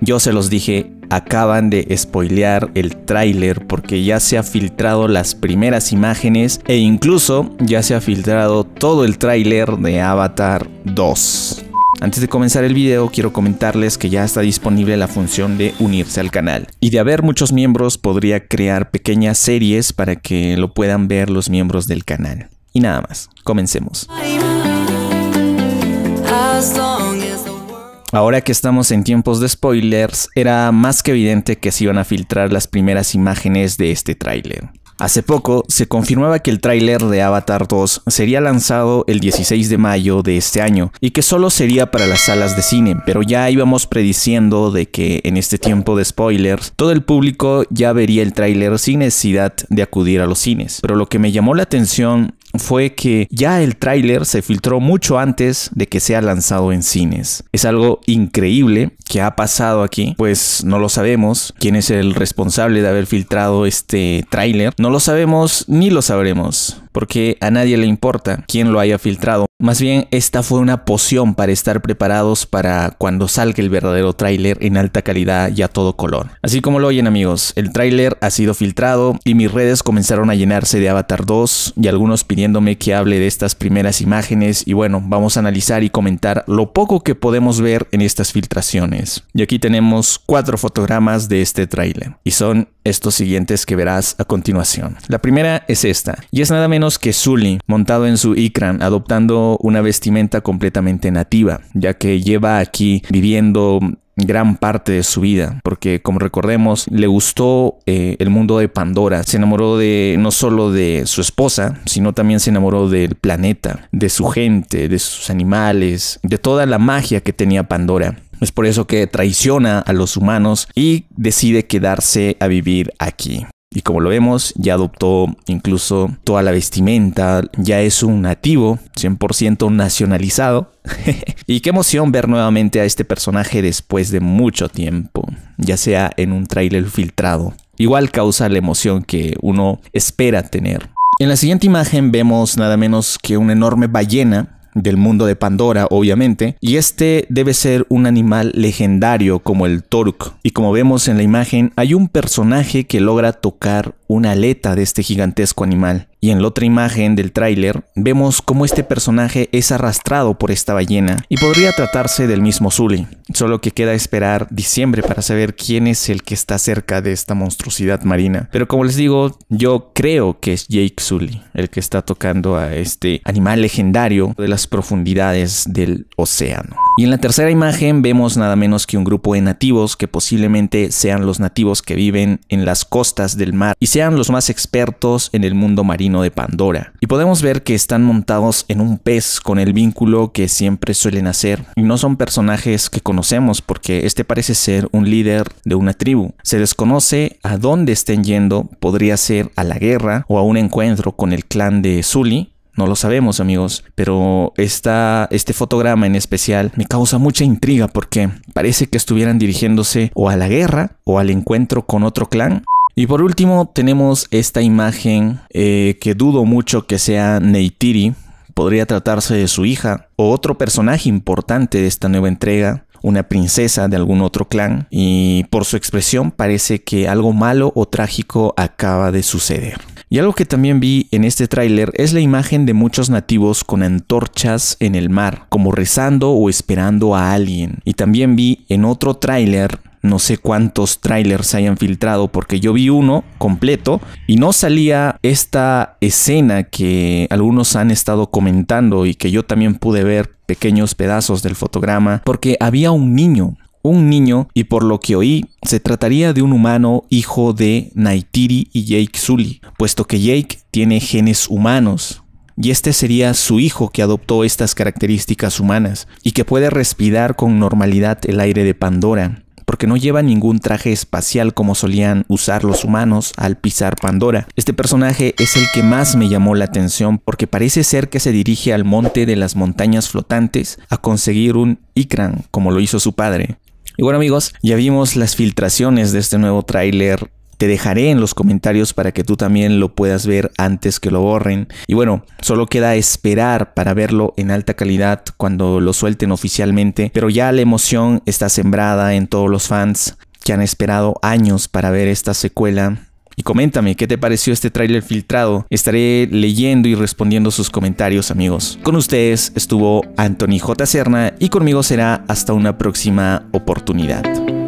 Yo se los dije, acaban de spoilear el tráiler porque ya se ha filtrado las primeras imágenes e incluso ya se ha filtrado todo el tráiler de Avatar 2. Antes de comenzar el video quiero comentarles que ya está disponible la función de unirse al canal y de haber muchos miembros podría crear pequeñas series para que lo puedan ver los miembros del canal. Y nada más, comencemos. Ahora que estamos en tiempos de spoilers, era más que evidente que se iban a filtrar las primeras imágenes de este tráiler. Hace poco se confirmaba que el tráiler de Avatar 2 sería lanzado el 16 de mayo de este año y que solo sería para las salas de cine, pero ya íbamos prediciendo de que en este tiempo de spoilers todo el público ya vería el tráiler sin necesidad de acudir a los cines. Pero lo que me llamó la atención fue que ya el tráiler se filtró mucho antes de que sea lanzado en cines. Es algo increíble que ha pasado aquí, pues no lo sabemos quién es el responsable de haber filtrado este tráiler. No lo sabemos ni lo sabremos, porque a nadie le importa quién lo haya filtrado. Más bien, esta fue una poción para estar preparados para cuando salga el verdadero tráiler en alta calidad y a todo color. Así como lo oyen amigos, el tráiler ha sido filtrado y mis redes comenzaron a llenarse de Avatar 2 y algunos pidiéndome que hable de estas primeras imágenes y bueno, vamos a analizar y comentar lo poco que podemos ver en estas filtraciones. Y aquí tenemos cuatro fotogramas de este tráiler y son estos siguientes que verás a continuación. La primera es esta y es nada menos que Sully montado en su Ikran adoptando una vestimenta completamente nativa, ya que lleva aquí viviendo gran parte de su vida, porque como recordemos, le gustó eh, el mundo de Pandora, se enamoró de no solo de su esposa, sino también se enamoró del planeta, de su gente, de sus animales, de toda la magia que tenía Pandora. Es por eso que traiciona a los humanos y decide quedarse a vivir aquí. Y como lo vemos, ya adoptó incluso toda la vestimenta, ya es un nativo, 100% nacionalizado. y qué emoción ver nuevamente a este personaje después de mucho tiempo, ya sea en un tráiler filtrado. Igual causa la emoción que uno espera tener. En la siguiente imagen vemos nada menos que una enorme ballena del mundo de Pandora, obviamente, y este debe ser un animal legendario como el Toruk. Y como vemos en la imagen, hay un personaje que logra tocar una aleta de este gigantesco animal. Y en la otra imagen del tráiler vemos cómo este personaje es arrastrado por esta ballena y podría tratarse del mismo Zully, solo que queda esperar diciembre para saber quién es el que está cerca de esta monstruosidad marina. Pero como les digo, yo creo que es Jake Zully el que está tocando a este animal legendario de las profundidades del océano. Y en la tercera imagen vemos nada menos que un grupo de nativos que posiblemente sean los nativos que viven en las costas del mar y sean los más expertos en el mundo marino de Pandora. Y podemos ver que están montados en un pez con el vínculo que siempre suelen hacer y no son personajes que conocemos porque este parece ser un líder de una tribu. Se desconoce a dónde estén yendo, podría ser a la guerra o a un encuentro con el clan de Sully, no lo sabemos, amigos, pero este fotograma en especial me causa mucha intriga porque parece que estuvieran dirigiéndose o a la guerra o al encuentro con otro clan y por último tenemos esta imagen eh, que dudo mucho que sea Neitiri. podría tratarse de su hija o otro personaje importante de esta nueva entrega, una princesa de algún otro clan y por su expresión parece que algo malo o trágico acaba de suceder. Y algo que también vi en este tráiler es la imagen de muchos nativos con antorchas en el mar, como rezando o esperando a alguien. Y también vi en otro tráiler no sé cuántos trailers hayan filtrado porque yo vi uno completo y no salía esta escena que algunos han estado comentando y que yo también pude ver pequeños pedazos del fotograma porque había un niño un niño y por lo que oí, se trataría de un humano hijo de Naitiri y Jake Sully, puesto que Jake tiene genes humanos, y este sería su hijo que adoptó estas características humanas y que puede respirar con normalidad el aire de Pandora, porque no lleva ningún traje espacial como solían usar los humanos al pisar Pandora. Este personaje es el que más me llamó la atención porque parece ser que se dirige al monte de las montañas flotantes a conseguir un Ikran como lo hizo su padre, y bueno amigos, ya vimos las filtraciones de este nuevo tráiler te dejaré en los comentarios para que tú también lo puedas ver antes que lo borren. Y bueno, solo queda esperar para verlo en alta calidad cuando lo suelten oficialmente, pero ya la emoción está sembrada en todos los fans que han esperado años para ver esta secuela y coméntame qué te pareció este tráiler filtrado. Estaré leyendo y respondiendo sus comentarios, amigos. Con ustedes estuvo Anthony J. Serna y conmigo será hasta una próxima oportunidad.